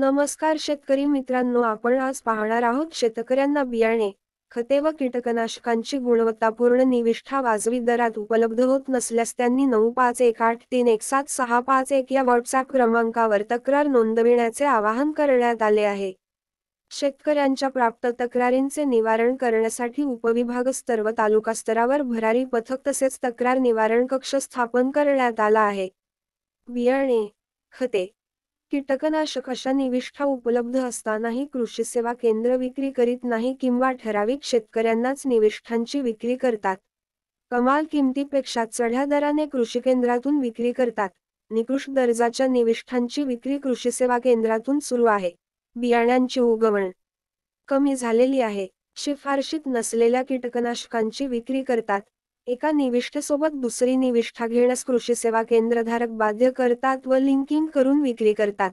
नमस्कार शेतकरी मित्रांनो आपण आज पाहणार आहोत शेतकऱ्यांना बियाणे खते व कीटकनाशकांची गुणवत्तापूर्ण निविष्ठा वाजवी दरात उपलब्ध होत नसल्यास त्यांनी नऊ पाच एक आठ तीन एक सात सहा पाच एक या व्हॉट्सअप क्रमांकावर तक्रार नोंदविण्याचे आवाहन करण्यात आले आहे शेतकऱ्यांच्या प्राप्त तक्रारींचे निवारण करण्यासाठी उपविभाग स्तर व तालुका स्तरावर भरारी पथक तसेच तक्रार निवारण कक्ष स्थापन करण्यात आला आहे बियाणे खते कीटकनाशक अशा निविष्ठा उपलब्ध असतानाही कृषी सेवा केंद्र विक्री करीत नाही किंवा ठराविक शेतकऱ्यांनाच निविष्ठांची विक्री करतात कमाल किमतीपेक्षा चढ्या दराने कृषी केंद्रातून विक्री करतात निकृष्ट दर्जाच्या निविष्ठांची विक्री कृषी सेवा केंद्रातून सुरू आहे बियाण्यांची उगवण कमी झालेली आहे शिफारशीत नसलेल्या कीटकनाशकांची विक्री करतात एका निविष्ठेसोबत दुसरी निविष्ठा घेण्यास कृषी सेवा केंद्रधारक बाध्य करतात व लिंकिंग करून विक्री करतात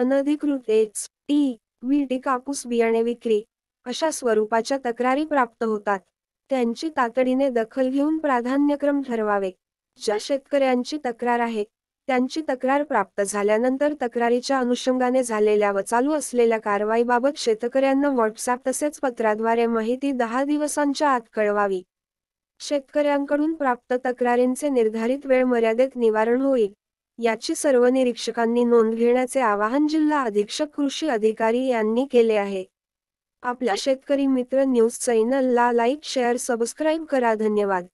अनधिकृत एच टी कापूस बियाणे विक्री अशा स्वरूपाच्या तक्रारी प्राप्त होतात त्यांची तातडीने दखल घेऊन प्राधान्यक्रम ठरवावे ज्या शेतकऱ्यांची तक्रार आहे त्यांची तक्रार प्राप्त झाल्यानंतर तक्रारीच्या अनुषंगाने झालेल्या व चालू असलेल्या कारवाईबाबत शेतकऱ्यांना व्हॉट्सअप तसेच पत्राद्वारे माहिती दहा दिवसांच्या आत कळवावी शेतकऱ्यांकडून प्राप्त तक्रारींचे निर्धारित वेळ मर्यादेत निवारण होईल याची सर्व निरीक्षकांनी नोंद घेण्याचे आवाहन जिल्हा अधीक्षक कृषी अधिकारी यांनी केले आहे आपल्या शेतकरी मित्र न्यूज चॅनलला लाईक शेअर सबस्क्राईब करा धन्यवाद